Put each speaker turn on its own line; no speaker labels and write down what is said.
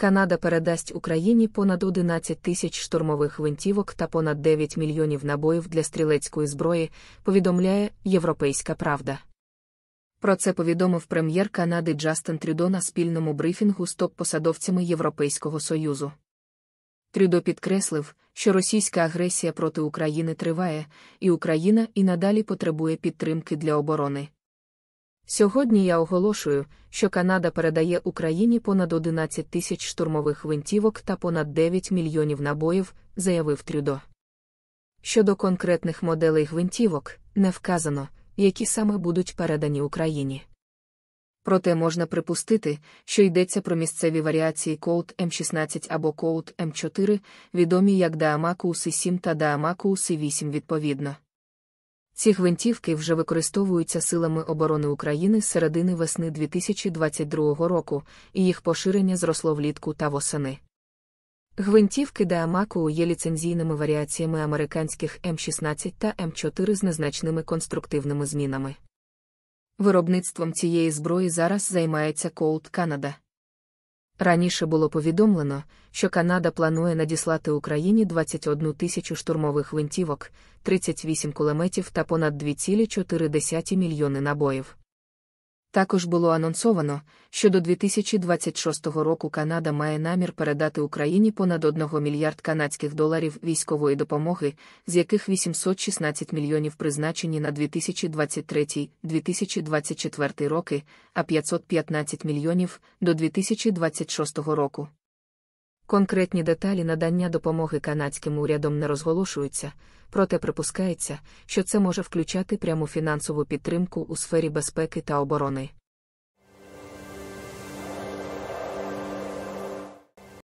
Канада передасть Україні понад 11 тисяч штурмових винтівок та понад 9 мільйонів набоїв для стрілецької зброї, повідомляє Європейська Правда. Про це повідомив прем'єр Канади Джастин Трюдо на спільному брифінгу з топ-посадовцями Європейського Союзу. Трюдо підкреслив, що російська агресія проти України триває, і Україна і надалі потребує підтримки для оборони. Сьогодні я оголошую, що Канада передає Україні понад 11 тисяч штурмових гвинтівок та понад 9 мільйонів набоїв, заявив Трюдо. Щодо конкретних моделей гвинтівок, не вказано, які саме будуть передані Україні. Проте можна припустити, що йдеться про місцеві варіації Colt М16 або Colt М4, відомі як Даамакуси 7 та Даамакуси 8 відповідно. Ці гвинтівки вже використовуються силами оборони України з середини весни 2022 року, і їх поширення зросло влітку та восени. Гвинтівки Деамакоу є ліцензійними варіаціями американських М16 та М4 з незначними конструктивними змінами. Виробництвом цієї зброї зараз займається Colt Canada. Раніше було повідомлено, що Канада планує надіслати Україні 21 тисячу штурмових винтівок, 38 кулеметів та понад 2,4 мільйони набоїв. Також було анонсовано, що до 2026 року Канада має намір передати Україні понад 1 мільярд канадських доларів військової допомоги, з яких 816 мільйонів призначені на 2023-2024 роки, а 515 мільйонів до 2026 року. Конкретні деталі надання допомоги канадським урядом не розголошуються, проте припускається, що це може включати пряму фінансову підтримку у сфері безпеки та оборони.